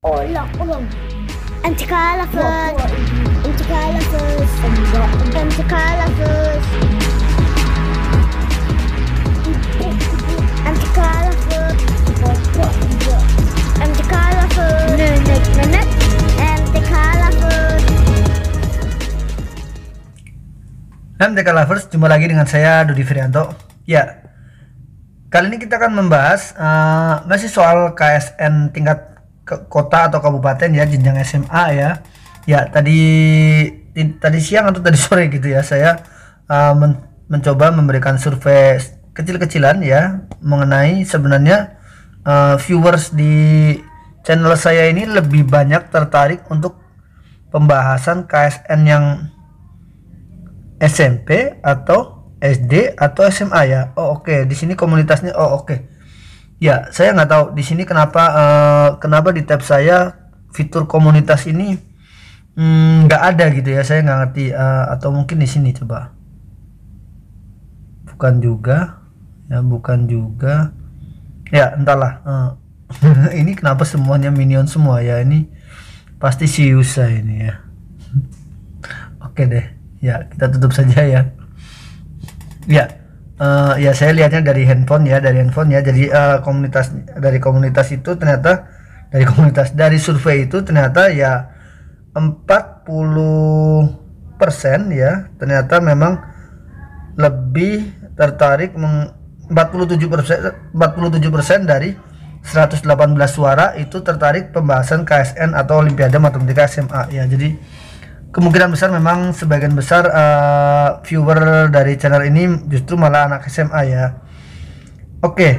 Ulang, ulang. Antikala first. Antikala first. Antikala first. Antikala first. Antikala first. Nenek, nenek. Antikala first. Nam Lovers, jumpa lagi dengan saya Dodi Ferianto. Ya, kali ini kita akan membahas uh, eh, masih soal KSN tingkat kota atau kabupaten ya jenjang SMA ya ya tadi tadi siang atau tadi sore gitu ya saya uh, men mencoba memberikan survei kecil-kecilan ya mengenai sebenarnya uh, viewers di channel saya ini lebih banyak tertarik untuk pembahasan KSN yang SMP atau SD atau SMA ya oh oke okay. di sini komunitasnya oh oke okay Ya, saya nggak tahu di sini kenapa uh, kenapa di tab saya fitur komunitas ini hmm, nggak hmm, ada gitu ya. Saya nggak ngerti uh, atau mungkin di sini coba. Bukan juga, ya bukan juga. Ya entahlah. Uh, ini kenapa semuanya minion semua ya ini pasti si Yusa ini ya. Oke deh, ya kita tutup saja ya. Ya uh, ya saya lihatnya dari handphone ya dari handphone ya jadi uh, komunitas dari komunitas itu ternyata dari komunitas dari survei itu ternyata ya 40 persen ya ternyata memang lebih tertarik meng 47 persen 47 persen dari 118 suara itu tertarik pembahasan KSN atau Olimpiade Matematika SMA ya jadi kemungkinan besar memang sebagian besar uh, viewer dari channel ini justru malah anak SMA ya. Oke, okay.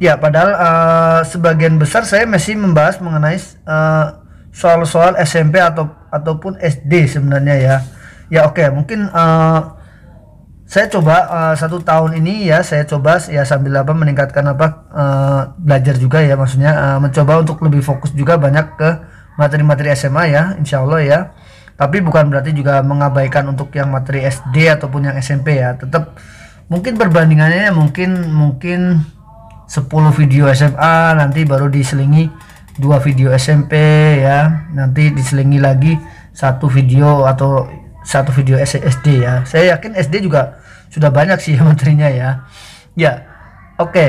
ya padahal uh, sebagian besar saya masih membahas mengenai eh, soal-soal uh, SMP atau ataupun SD sebenarnya ya. Ya oke, okay. mungkin uh, saya coba uh, satu tahun ini ya saya coba ya sambil apa meningkatkan apa uh, belajar juga ya maksudnya uh, mencoba untuk lebih fokus juga banyak ke materi-materi SMA ya, insya Allah ya tapi bukan berarti juga mengabaikan untuk yang materi SD ataupun yang SMP ya tetap mungkin perbandingannya mungkin mungkin 10 video SMA nanti baru diselingi dua video SMP ya nanti diselingi lagi satu video atau satu video SD ya saya yakin SD juga sudah banyak sih materinya ya ya oke okay.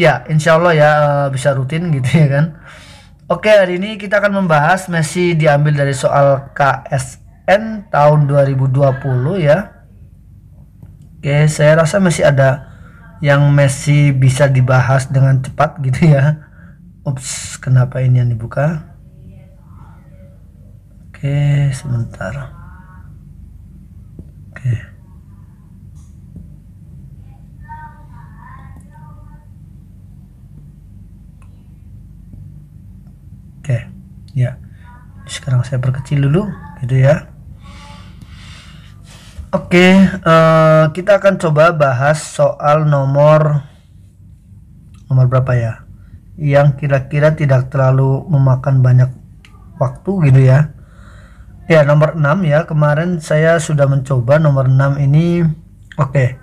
ya insya Allah ya eh, bisa rutin gitu ya kan Oke, hari ini kita akan membahas Messi diambil dari soal KSN tahun 2020 ya. Oke, saya rasa masih ada yang Messi bisa dibahas dengan cepat gitu ya. Ups, kenapa ini yang dibuka? Oke, sebentar. Oke. oke ya sekarang saya perkecil dulu gitu ya oke uh, kita akan coba bahas soal nomor nomor berapa ya yang kira-kira tidak terlalu memakan banyak waktu gitu ya ya nomor 6 ya kemarin saya sudah mencoba nomor 6 ini oke okay.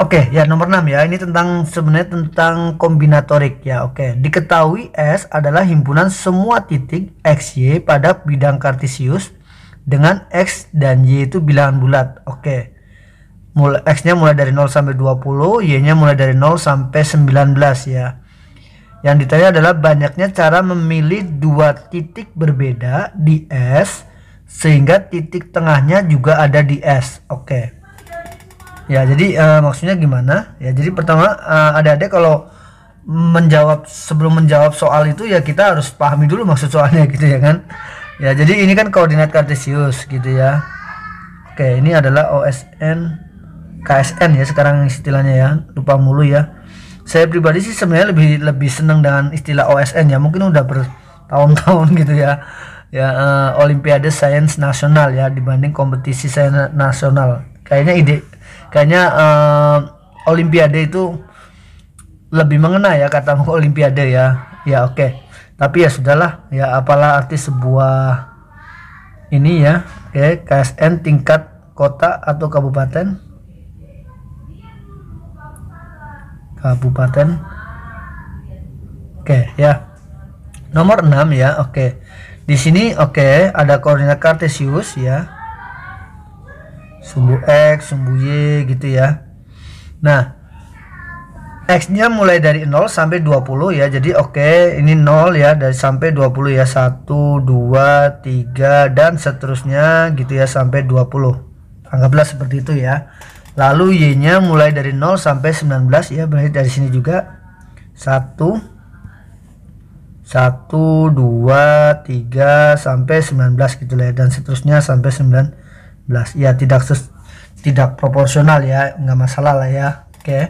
Oke, okay, ya nomor 6 ya. Ini tentang sebenarnya tentang kombinatorik ya. Oke, okay. diketahui S adalah himpunan semua titik x y pada bidang kartesius dengan x dan y itu bilangan bulat. Oke. Okay. Mulai x-nya mulai dari 0 sampai 20, y-nya mulai dari 0 sampai 19 ya. Yang ditanya adalah banyaknya cara memilih dua titik berbeda di S sehingga titik tengahnya juga ada di S. Oke. Okay. Ya, jadi uh, maksudnya gimana? Ya, jadi pertama uh, ada adik kalau menjawab sebelum menjawab soal itu ya kita harus pahami dulu maksud soalnya gitu ya kan. Ya, jadi ini kan koordinat kartesius gitu ya. Oke, ini adalah OSN KSN ya sekarang istilahnya ya. Lupa mulu ya. Saya pribadi sih sebenarnya lebih lebih senang dengan istilah OSN ya. Mungkin udah bertahun-tahun gitu ya. Ya, uh, Olimpiade Sains Nasional ya dibanding kompetisi sains nasional. Kayaknya ide kayaknya uh, olimpiade itu lebih mengena ya kata olimpiade ya ya oke okay. tapi ya sudahlah ya apalah arti sebuah ini ya oke okay. KSN tingkat kota atau kabupaten kabupaten oke okay, ya nomor 6 ya oke okay. di sini oke okay, ada koordinat kartesius ya sumbu X, sumbu Y gitu ya. Nah, X-nya mulai dari 0 sampai 20 ya. Jadi oke, okay, ini 0 ya dari sampai 20 ya. 1 2 3 dan seterusnya gitu ya sampai 20. Anggaplah seperti itu ya. Lalu Y-nya mulai dari 0 sampai 19 ya. Berarti dari sini juga 1 1 2 3 sampai 19 gitu ya dan seterusnya sampai 19 ya tidak ses, tidak proporsional ya nggak masalah lah ya oke okay.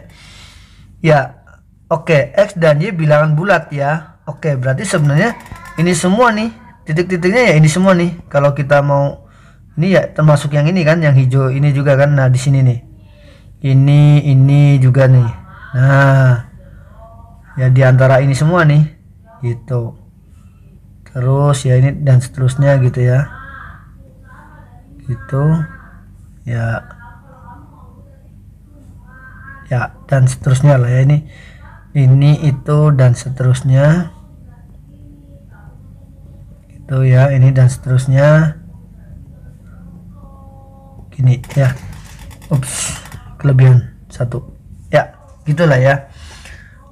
ya oke okay. X dan Y bilangan bulat ya oke okay, berarti sebenarnya ini semua nih titik-titiknya ya ini semua nih kalau kita mau ini ya termasuk yang ini kan yang hijau ini juga kan nah di sini nih ini ini juga nih nah ya di antara ini semua nih gitu terus ya ini dan seterusnya gitu ya itu ya ya dan seterusnya lah ya ini ini itu dan seterusnya itu ya ini dan seterusnya gini ya ups kelebihan satu ya gitulah ya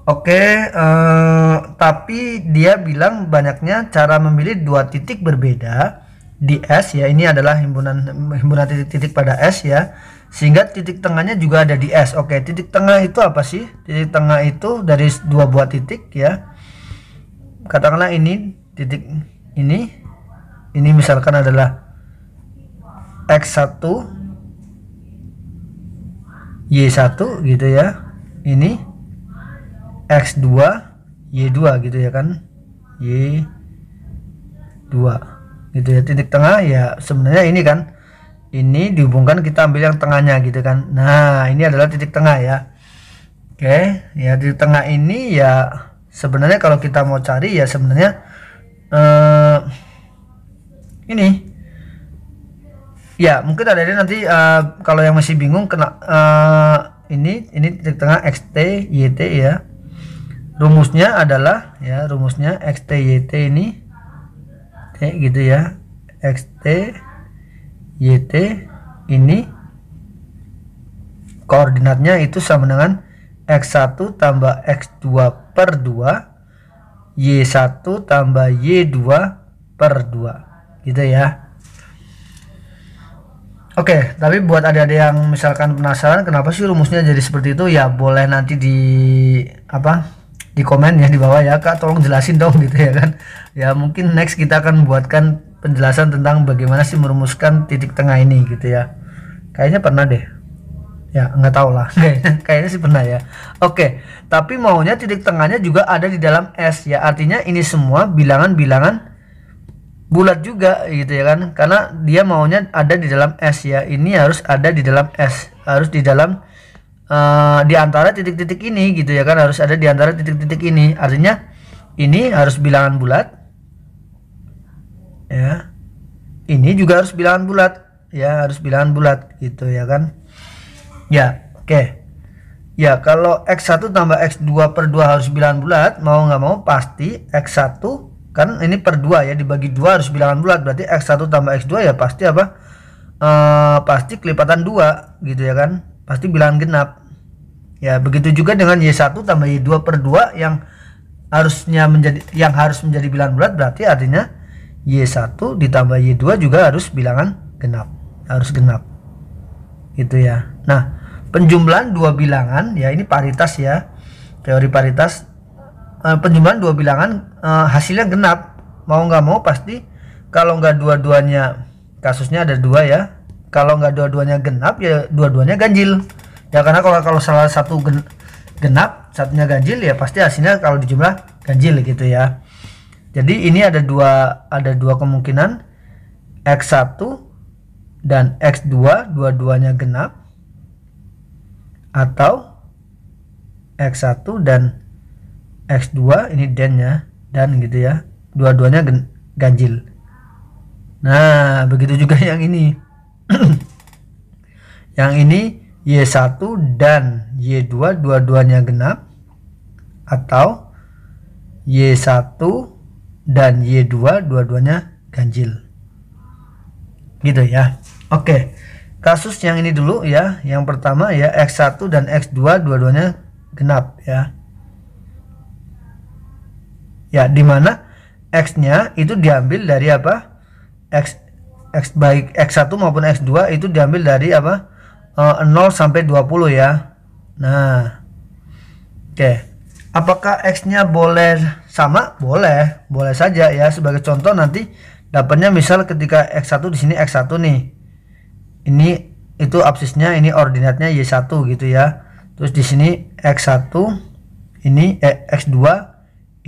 Oke, eh, tapi dia bilang banyaknya cara memilih dua titik berbeda di S ya ini adalah himpunan himpunan titik-titik pada S ya sehingga titik tengahnya juga ada di S oke titik tengah itu apa sih titik tengah itu dari dua buah titik ya katakanlah ini titik ini ini misalkan adalah X1 Y1 gitu ya ini X2 Y2 gitu ya kan Y2 gitu ya titik tengah ya sebenarnya ini kan ini dihubungkan kita ambil yang tengahnya gitu kan nah ini adalah titik tengah ya oke okay. ya di tengah ini ya sebenarnya kalau kita mau cari ya sebenarnya uh, ini ya mungkin ada ini nanti uh, kalau yang masih bingung kena uh, ini ini titik tengah xt yt ya rumusnya adalah ya rumusnya xt yt ini kayak gitu ya xt yt ini koordinatnya itu sama dengan x1 tambah x2 per 2 y1 tambah y2 per 2 gitu ya Oke, okay, tapi buat adik-adik yang misalkan penasaran kenapa sih rumusnya jadi seperti itu ya boleh nanti di apa di komen ya di bawah ya kak tolong jelasin dong gitu ya kan ya mungkin next kita akan buatkan penjelasan tentang bagaimana sih merumuskan titik tengah ini gitu ya kayaknya pernah deh ya nggak tahu lah kayaknya, sih pernah ya oke tapi maunya titik tengahnya juga ada di dalam S ya artinya ini semua bilangan-bilangan bulat juga gitu ya kan karena dia maunya ada di dalam S ya ini harus ada di dalam S harus di dalam uh, di antara titik-titik ini gitu ya kan harus ada di antara titik-titik ini artinya ini harus bilangan bulat ya ini juga harus bilangan bulat ya harus bilangan bulat gitu ya kan ya oke okay. ya kalau x1 tambah x2 per 2 harus bilangan bulat mau nggak mau pasti x1 kan ini per 2 ya dibagi dua harus bilangan bulat berarti x1 tambah x2 ya pasti apa e, pasti kelipatan dua gitu ya kan pasti bilangan genap ya begitu juga dengan Y1 tambah Y2 per 2 yang harusnya menjadi yang harus menjadi bilangan bulat berarti artinya Y1 ditambah Y2 juga harus bilangan genap harus genap gitu ya nah penjumlahan dua bilangan ya ini paritas ya teori paritas eh, penjumlahan dua bilangan eh, hasilnya genap mau nggak mau pasti kalau nggak dua-duanya kasusnya ada dua ya kalau nggak dua-duanya genap ya dua-duanya ganjil ya karena kalau kalau salah satu gen, genap satunya ganjil ya pasti hasilnya kalau dijumlah ganjil gitu ya jadi ini ada dua ada dua kemungkinan x1 dan x2 dua-duanya genap atau x1 dan x2 ini dan dan gitu ya dua-duanya ganjil nah begitu juga yang ini yang ini Y1 dan Y2 dua-duanya genap atau Y1 dan Y2 dua-duanya ganjil gitu ya oke kasus yang ini dulu ya yang pertama ya X1 dan X2 dua-duanya genap ya ya dimana X nya itu diambil dari apa X X baik X1 maupun X2 itu diambil dari apa? Uh, eh, 0 sampai 20 ya. Nah. Oke. Okay. Apakah X-nya boleh sama? Boleh. Boleh saja ya. Sebagai contoh nanti dapatnya misal ketika X1 di sini X1 nih. Ini itu absisnya ini ordinatnya Y1 gitu ya. Terus di sini X1 ini eh, X2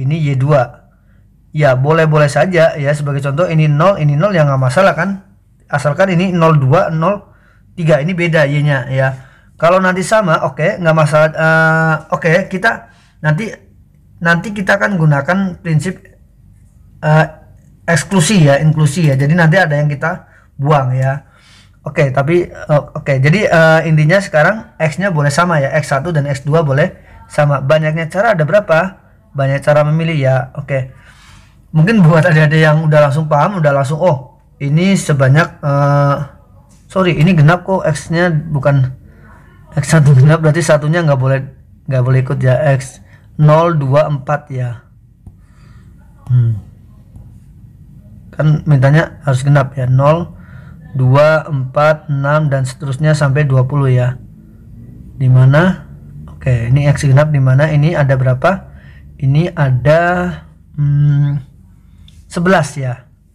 ini Y2 ya boleh-boleh saja ya sebagai contoh ini 0 ini 0 ya nggak masalah kan asalkan ini 02 03 ini beda y nya ya kalau nanti sama oke okay, nggak masalah uh, oke okay, kita nanti nanti kita akan gunakan prinsip uh, eksklusi ya inklusi ya jadi nanti ada yang kita buang ya oke okay, tapi uh, oke okay, jadi uh, intinya sekarang x nya boleh sama ya x1 dan x2 boleh sama banyaknya cara ada berapa banyak cara memilih ya oke okay mungkin buat ada-ada yang udah langsung paham udah langsung oh ini sebanyak uh, sorry ini genap kok x nya bukan x satu genap berarti satunya nggak boleh nggak boleh ikut ya x 024 ya hmm. kan mintanya harus genap ya 0 2, 4, 6 dan seterusnya sampai 20 ya dimana oke ini x genap dimana ini ada berapa ini ada hmm, 11 ya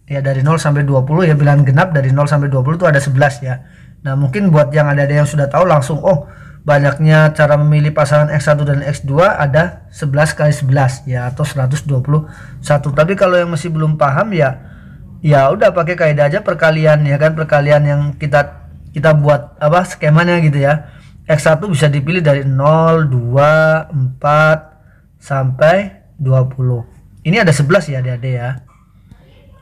ya dari 0 sampai 20 ya bilangan genap dari 0 sampai 20 itu ada 11 ya nah mungkin buat yang ada ada yang sudah tahu langsung oh banyaknya cara memilih pasangan X1 dan X2 ada 11 kali 11 ya atau 121 tapi kalau yang masih belum paham ya ya udah pakai kaidah aja perkalian ya kan perkalian yang kita kita buat apa skemanya gitu ya X1 bisa dipilih dari 0, 2, 4 sampai 20 ini ada 11 ya adik-adik ya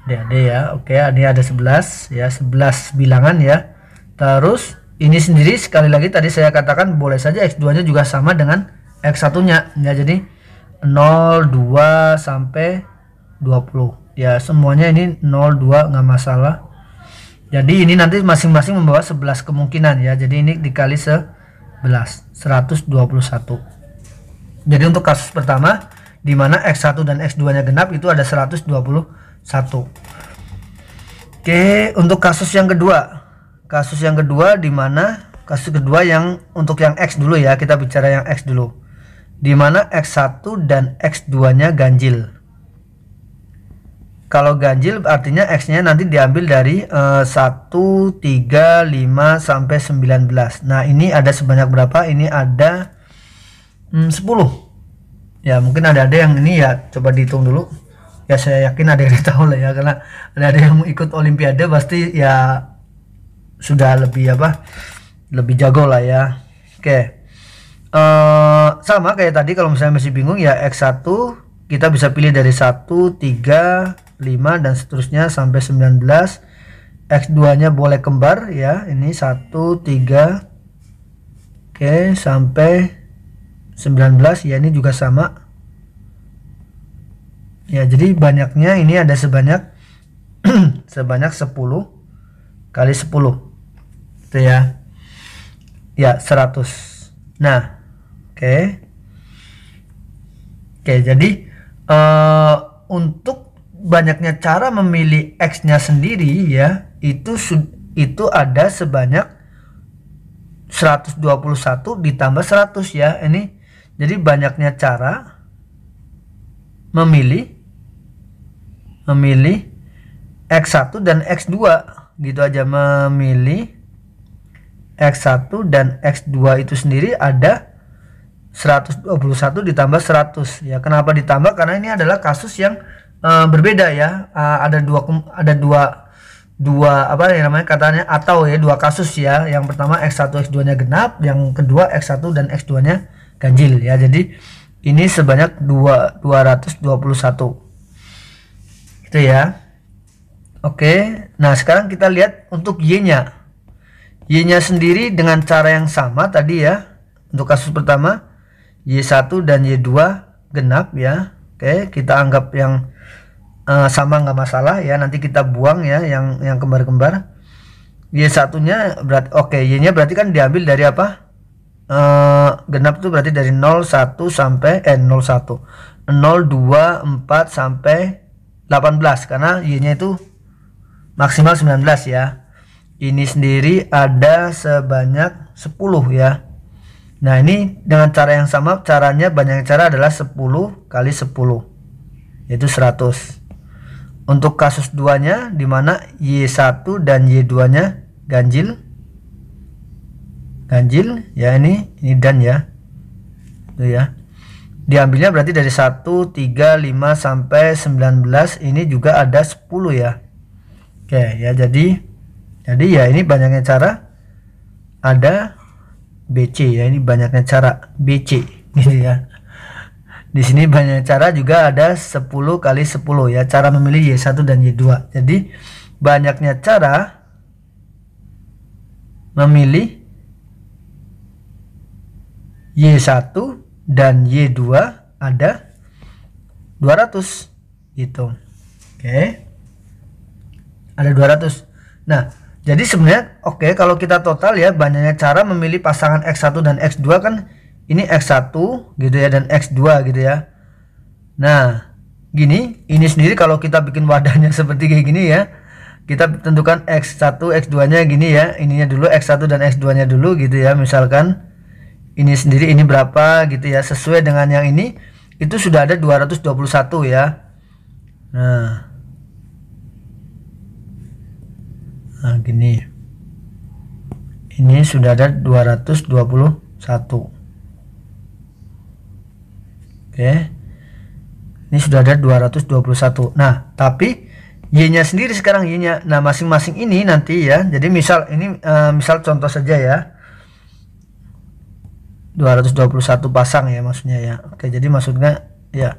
DAD ya. Oke, ini ada 11 ya, 11 bilangan ya. Terus ini sendiri sekali lagi tadi saya katakan boleh saja X2-nya juga sama dengan X1-nya ya. Jadi 0 2 sampai 20. Ya, semuanya ini 0 2 nggak masalah. Jadi ini nanti masing-masing membawa 11 kemungkinan ya. Jadi ini dikali 11 121. Jadi untuk kasus pertama di mana X1 dan X2-nya genap itu ada 121 satu Oke, untuk kasus yang kedua. Kasus yang kedua di mana? Kasus kedua yang untuk yang X dulu ya, kita bicara yang X dulu. Di mana X1 dan X2-nya ganjil. Kalau ganjil artinya X-nya nanti diambil dari uh, 1, 3, 5 sampai 19. Nah, ini ada sebanyak berapa? Ini ada hmm, 10. Ya, mungkin ada ada yang ini ya, coba dihitung dulu ya saya yakin ada yang tahu lah ya karena ada, ada yang ikut olimpiade pasti ya sudah lebih apa lebih jago lah ya oke okay. uh, eh, sama kayak tadi kalau misalnya masih bingung ya X1 kita bisa pilih dari 1 3 5 dan seterusnya sampai 19 X2 nya boleh kembar ya ini 1 3 oke okay, sampai 19 ya ini juga sama Ya, jadi banyaknya ini ada sebanyak sebanyak 10 kali 10. Itu ya. Ya, 100. Nah, oke. Okay. Oke, okay, jadi uh, untuk banyaknya cara memilih x-nya sendiri ya, itu itu ada sebanyak 121 ditambah 100 ya. Ini jadi banyaknya cara memilih memilih X1 dan X2 gitu aja memilih X1 dan X2 itu sendiri ada 121 ditambah 100 ya kenapa ditambah karena ini adalah kasus yang uh, berbeda ya uh, ada dua ada dua dua apa ya namanya katanya atau ya dua kasus ya yang pertama X1 X2 nya genap yang kedua X1 dan X2 nya ganjil ya jadi ini sebanyak dua 221 itu ya. Oke. Nah, sekarang kita lihat untuk Y-nya. Y-nya sendiri dengan cara yang sama tadi ya. Untuk kasus pertama Y1 dan Y2 genap ya. Oke, kita anggap yang uh, sama nggak masalah ya. Nanti kita buang ya yang yang kembar-kembar. Y1-nya berarti oke, okay, Y-nya berarti kan diambil dari apa? Uh, genap itu berarti dari 01 sampai eh 01. 024 sampai 18 karena Y-nya itu maksimal 19 ya. Ini sendiri ada sebanyak 10 ya. Nah, ini dengan cara yang sama caranya banyak cara adalah 10 kali 10 yaitu 100. Untuk kasus duanya nya di mana Y1 dan Y2-nya ganjil ganjil ya ini ini dan ya. Itu ya diambilnya berarti dari 1, 3, 5 sampai 19 ini juga ada 10 ya oke ya jadi jadi ya ini banyaknya cara ada BC ya ini banyaknya cara BC gitu ya di sini banyaknya cara juga ada 10 kali 10 ya cara memilih Y1 dan Y2 jadi banyaknya cara memilih Y1 dan Y2 ada 200 gitu. Oke. Okay. Ada 200. Nah, jadi sebenarnya oke okay, kalau kita total ya banyaknya cara memilih pasangan X1 dan X2 kan ini X1 gitu ya dan X2 gitu ya. Nah, gini, ini sendiri kalau kita bikin wadahnya seperti kayak gini ya. Kita tentukan X1, X2-nya gini ya. Ininya dulu X1 dan X2-nya dulu gitu ya misalkan ini sendiri ini berapa gitu ya sesuai dengan yang ini itu sudah ada 221 ya nah nah gini ini sudah ada 221 oke ini sudah ada 221 nah tapi Y nya sendiri sekarang Y nya nah masing-masing ini nanti ya jadi misal ini uh, misal contoh saja ya 221 pasang ya maksudnya ya oke jadi maksudnya ya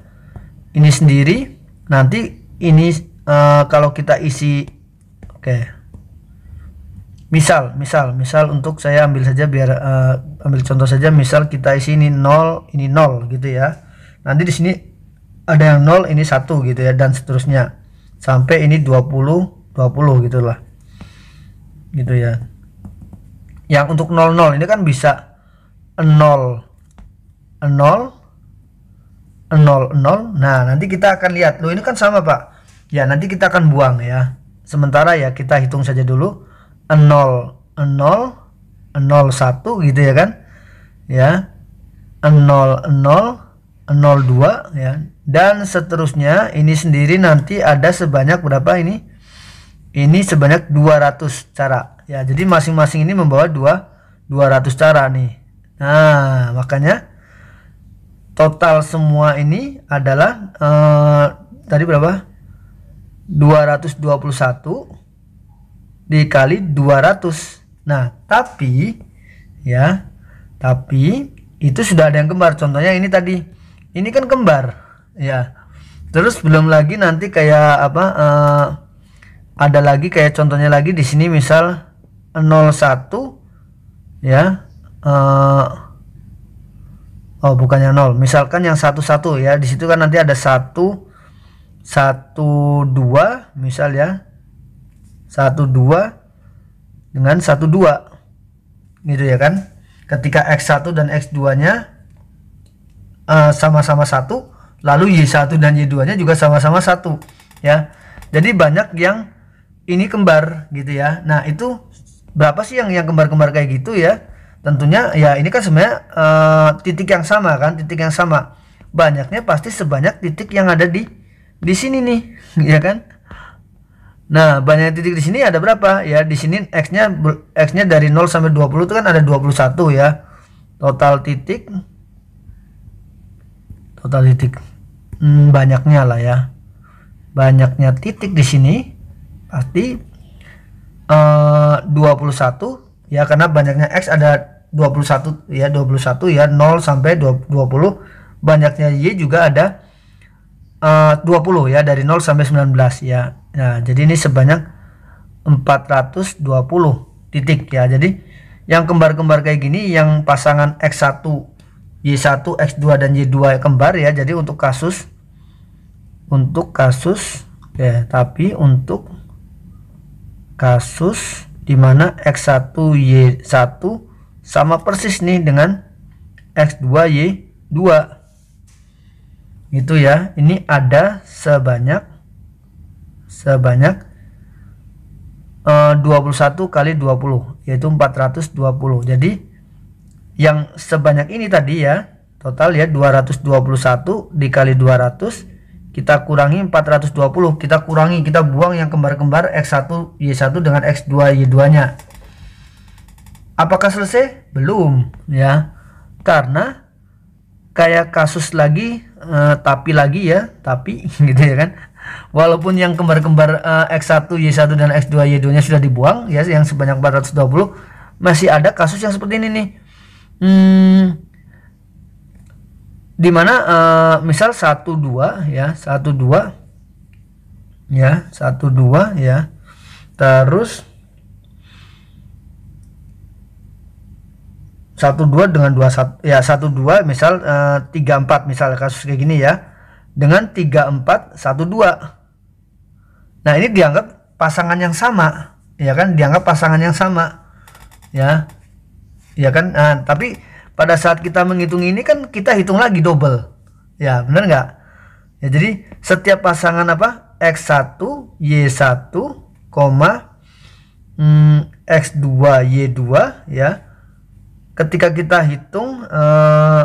ini sendiri nanti ini uh, kalau kita isi oke misal misal misal untuk saya ambil saja biar uh, ambil contoh saja misal kita isi ini nol ini nol gitu ya nanti di sini ada yang nol ini satu gitu ya dan seterusnya sampai ini 20 20 gitulah gitu ya yang untuk 00 ini kan bisa 0 0 0 0 nah nanti kita akan lihat loh ini kan sama pak ya nanti kita akan buang ya sementara ya kita hitung saja dulu 0 0 0 1 gitu ya kan ya 0 0 0 2 ya dan seterusnya ini sendiri nanti ada sebanyak berapa ini ini sebanyak 200 cara ya jadi masing-masing ini membawa dua 200 cara nih Nah, makanya total semua ini adalah eh, tadi berapa? 221 dikali 200. Nah, tapi ya, tapi itu sudah ada yang kembar. Contohnya ini tadi. Ini kan kembar, ya. Terus belum lagi nanti kayak apa eh, ada lagi kayak contohnya lagi di sini misal 01 ya uh, oh bukannya nol misalkan yang satu satu ya di situ kan nanti ada satu satu dua misal ya satu dua dengan satu dua gitu ya kan ketika x1 dan x2 nya eh, sama-sama satu lalu y1 dan y2 nya juga sama-sama satu ya jadi banyak yang ini kembar gitu ya nah itu berapa sih yang yang kembar-kembar kayak gitu ya tentunya ya ini kan sebenarnya uh, titik yang sama kan titik yang sama banyaknya pasti sebanyak titik yang ada di di sini nih ya kan nah banyak titik di sini ada berapa ya di sini x nya x nya dari 0 sampai 20 itu kan ada 21 ya total titik total titik hmm, banyaknya lah ya banyaknya titik di sini pasti eh, uh, 21 ya karena banyaknya x ada 21 ya 21 ya 0 sampai 20 banyaknya Y juga ada eh, uh, 20 ya dari 0 sampai 19 ya nah jadi ini sebanyak 420 titik ya jadi yang kembar-kembar kayak gini yang pasangan X1 Y1 X2 dan Y2 kembar ya jadi untuk kasus untuk kasus ya tapi untuk kasus dimana X1 Y1 sama persis nih dengan X2Y2 itu ya ini ada sebanyak sebanyak e, eh, 21 kali 20 yaitu 420 jadi yang sebanyak ini tadi ya total ya 221 dikali 200 kita kurangi 420 kita kurangi kita buang yang kembar-kembar X1 Y1 dengan X2 Y2 nya apakah selesai belum ya karena kayak kasus lagi uh, tapi lagi ya tapi gitu ya kan walaupun yang kembar-kembar uh, X1 Y1 dan X2 Y2 nya sudah dibuang ya yang sebanyak 420 masih ada kasus yang seperti ini nih hmm, mana uh, misal 2 ya 1 2 ya 1 2 ya terus satu dua dengan dua satu ya satu dua misal eh, tiga empat misal kasus kayak gini ya dengan tiga empat satu dua nah ini dianggap pasangan yang sama ya kan dianggap pasangan yang sama ya ya kan nah, tapi pada saat kita menghitung ini kan kita hitung lagi double ya benar nggak ya jadi setiap pasangan apa x1 y1 koma hmm, x2 y2 ya ketika kita hitung eh,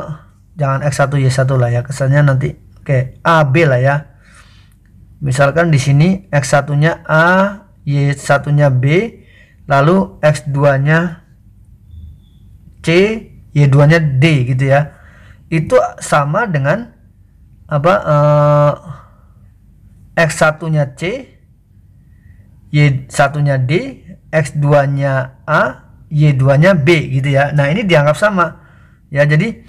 jangan X1 Y1 lah ya kesannya nanti oke okay, A B lah ya misalkan di sini X1 nya A Y1 nya B lalu X2 nya C Y2 nya D gitu ya itu sama dengan apa eh, X1 nya C Y1 nya D X2 nya A Y2-nya B gitu ya. Nah, ini dianggap sama. Ya, jadi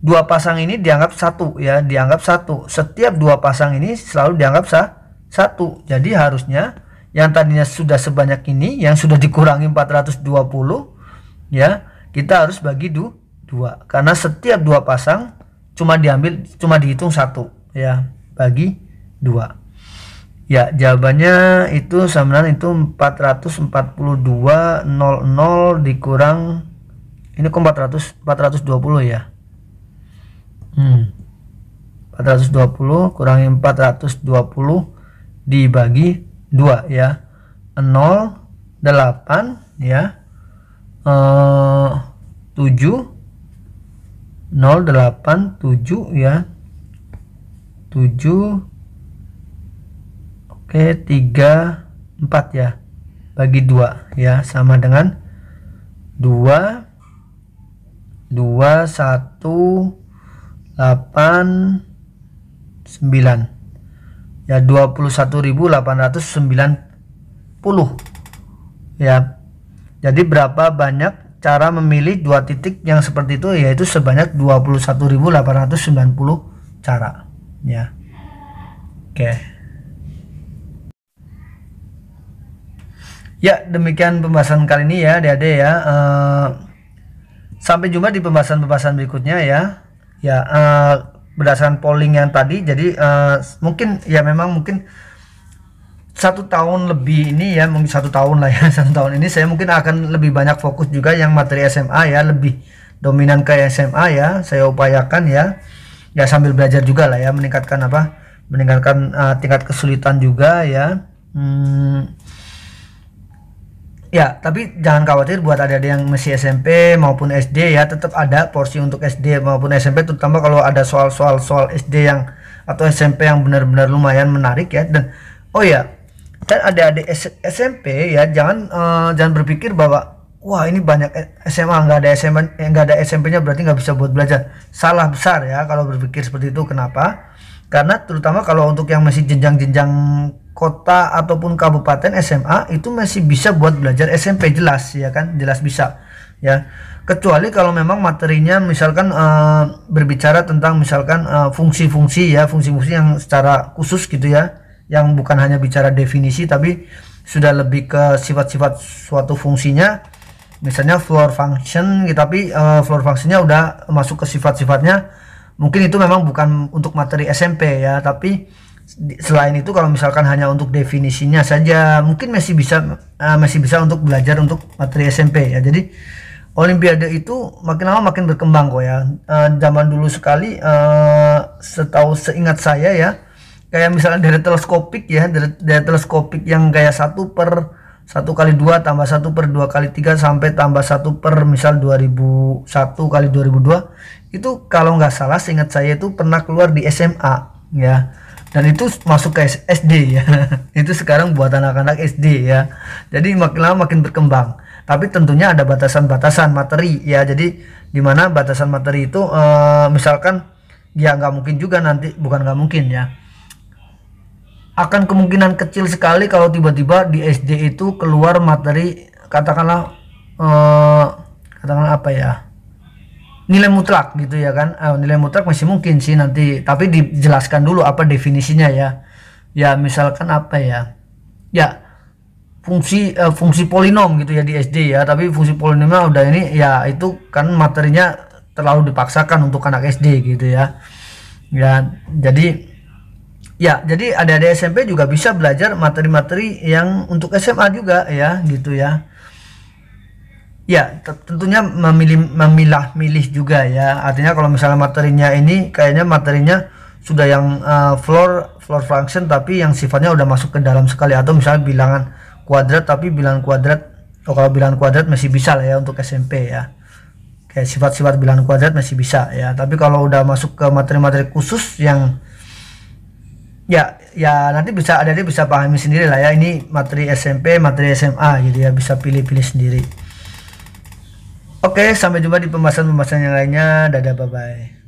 dua pasang ini dianggap satu ya, dianggap satu. Setiap dua pasang ini selalu dianggap sah satu. Jadi harusnya yang tadinya sudah sebanyak ini yang sudah dikurangi 420 ya, kita harus bagi du dua karena setiap dua pasang cuma diambil cuma dihitung satu ya bagi dua Ya, jawabannya itu sebenarnya itu 442.00 dikurang ini kok 400 420 ya. Hmm. 420 kurangi 420 dibagi 2 ya. 0 8 ya. Eh 7 087 ya 7 Oke, 3 4 ya. Bagi 2 ya, sama dengan 2 2 1 8 9. Ya, 21.890. Ya. Jadi berapa banyak cara memilih dua titik yang seperti itu yaitu sebanyak 21.890 cara. Ya. Oke. Okay. Ya, demikian pembahasan kali ini ya, adik ya. Uh, sampai jumpa di pembahasan-pembahasan berikutnya ya. Ya, uh, berdasarkan polling yang tadi, jadi uh, mungkin ya memang mungkin satu tahun lebih ini ya, mungkin satu tahun lah ya, satu tahun ini saya mungkin akan lebih banyak fokus juga yang materi SMA ya, lebih dominan ke SMA ya, saya upayakan ya. Ya sambil belajar juga lah ya, meningkatkan apa? Meningkatkan uh, tingkat kesulitan juga ya. Hmm, Ya, tapi jangan khawatir buat ada adik yang masih SMP maupun SD ya, tetap ada porsi untuk SD maupun SMP terutama kalau ada soal-soal soal SD yang atau SMP yang benar-benar lumayan menarik ya. Dan oh ya, dan adik-adik SMP ya jangan uh, jangan berpikir bahwa wah ini banyak SMA nggak ada SMA eh, nggak ada SMP-nya berarti nggak bisa buat belajar. Salah besar ya kalau berpikir seperti itu. Kenapa? Karena terutama kalau untuk yang masih jenjang-jenjang kota ataupun kabupaten SMA itu masih bisa buat belajar SMP jelas ya kan jelas bisa ya kecuali kalau memang materinya misalkan uh, berbicara tentang misalkan eh, fungsi-fungsi uh, ya fungsi-fungsi yang secara khusus gitu ya yang bukan hanya bicara definisi tapi sudah lebih ke sifat-sifat suatu fungsinya misalnya floor function gitu tapi uh, floor functionnya udah masuk ke sifat-sifatnya mungkin itu memang bukan untuk materi SMP ya tapi selain itu kalau misalkan hanya untuk definisinya saja mungkin masih bisa uh, masih bisa untuk belajar untuk materi SMP ya jadi Olimpiade itu makin lama makin berkembang kok ya uh, zaman dulu sekali uh, setahu seingat saya ya kayak misalnya dari teleskopik ya dari, dari teleskopik yang kayak satu per satu kali dua tambah satu per dua kali tiga sampai tambah satu per misal 2001 kali 2002 itu kalau nggak salah seingat saya itu pernah keluar di SMA ya dan itu masuk ke SD ya itu sekarang buat anak-anak SD ya jadi makin lama makin berkembang tapi tentunya ada batasan-batasan materi ya jadi dimana batasan materi itu e, misalkan ya nggak mungkin juga nanti bukan nggak mungkin ya akan kemungkinan kecil sekali kalau tiba-tiba di SD itu keluar materi katakanlah e, katakanlah apa ya nilai mutlak gitu ya kan uh, nilai mutlak masih mungkin sih nanti tapi dijelaskan dulu apa definisinya ya ya misalkan apa ya ya fungsi uh, fungsi polinom gitu ya di SD ya tapi fungsi polinomnya udah ini ya itu kan materinya terlalu dipaksakan untuk anak SD gitu ya ya jadi ya jadi ada ada SMP juga bisa belajar materi-materi yang untuk SMA juga ya gitu ya Ya, tentunya memilih memilah milih juga ya. Artinya kalau misalnya materinya ini kayaknya materinya sudah yang uh, floor floor function tapi yang sifatnya udah masuk ke dalam sekali atau misalnya bilangan kuadrat tapi bilangan kuadrat oh kalau bilangan kuadrat masih bisa lah ya untuk SMP ya. Kayak sifat-sifat bilangan kuadrat masih bisa ya. Tapi kalau udah masuk ke materi-materi khusus yang ya ya nanti bisa ada dia bisa pahami sendiri lah ya ini materi SMP, materi SMA gitu ya bisa pilih-pilih sendiri. Oke, sampai jumpa di pembahasan-pembahasan yang lainnya. Dadah, bye-bye.